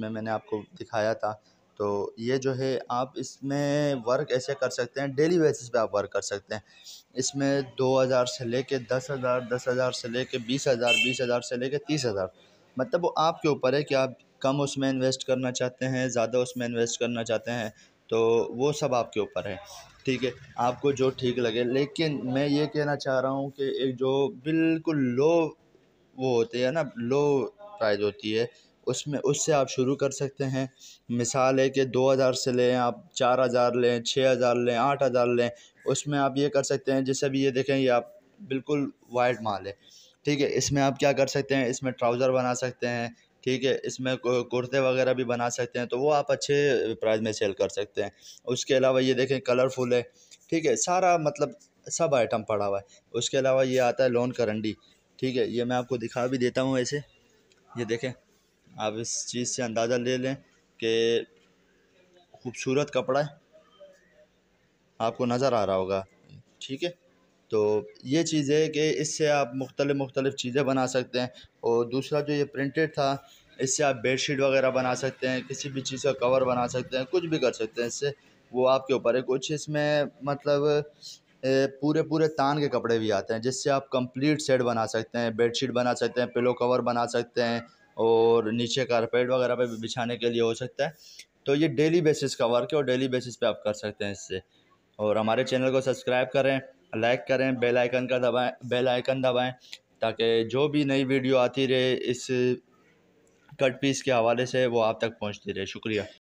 में मैंने आपको दिखाया था तो ये जो है आप इसमें वर्क ऐसे कर सकते हैं डेली बेसिस पे आप वर्क कर सकते हैं इसमें दो हज़ार से लेके दस हज़ार दस हज़ार से लेके बीस हज़ार बीस हज़ार से लेके तीस हज़ार मतलब वो आपके ऊपर है कि आप कम उसमें इन्वेस्ट करना चाहते हैं ज़्यादा उसमें इन्वेस्ट करना चाहते हैं तो वो सब आपके ऊपर है ठीक है आपको जो ठीक लगे लेकिन मैं ये कहना चाह रहा हूँ कि एक जो बिल्कुल लो वो होती है ना लो प्राइज होती है उसमें उससे आप शुरू कर सकते हैं मिसाल है कि दो हज़ार से लें आप चार हज़ार लें छः हज़ार लें आठ हज़ार लें उसमें आप ये कर सकते हैं जैसे भी ये देखें ये आप बिल्कुल वाइट माल है ठीक है इसमें आप क्या कर सकते हैं इसमें ट्राउज़र बना सकते हैं ठीक है इसमें कुर्ते वगैरह भी बना सकते हैं तो वो आप अच्छे प्राइस में सेल कर सकते हैं उसके अलावा ये देखें कलरफुल है ठीक है सारा मतलब सब आइटम पड़ा हुआ है उसके अलावा ये आता है लोन करंडी ठीक है ये मैं आपको दिखा भी देता हूँ ऐसे ये देखें आप इस चीज़ से अंदाज़ा ले लें कि खूबसूरत कपड़ा है आपको नज़र आ रहा होगा ठीक है तो ये चीज़ है कि इससे आप मुख्तलिफ़ मुख्तलिफ़ चीज़ें बना सकते हैं और दूसरा जो ये प्रिंटेड था इससे आप बेडशीट वगैरह बना सकते हैं किसी भी चीज़ का कवर बना सकते हैं कुछ भी कर सकते हैं इससे वो आपके ऊपर है कुछ इसमें मतलब पूरे पूरे तान के कपड़े भी आते हैं जिससे आप कंप्लीट सेट बना सकते हैं बेड शीट बना सकते हैं पिलो कवर बना सकते हैं और नीचे कारपेट वगैरह पे भी बिछाने के लिए हो सकता है तो ये डेली बेसिस का वर्क है और डेली बेसिस पे आप कर सकते हैं इससे और हमारे चैनल को सब्सक्राइब करें लाइक करें बेल आइकन का दबाएं बेल आइकन दबाएं ताकि जो भी नई वीडियो आती रहे इस कट पीस के हवाले से वो आप तक पहुंचती रहे शुक्रिया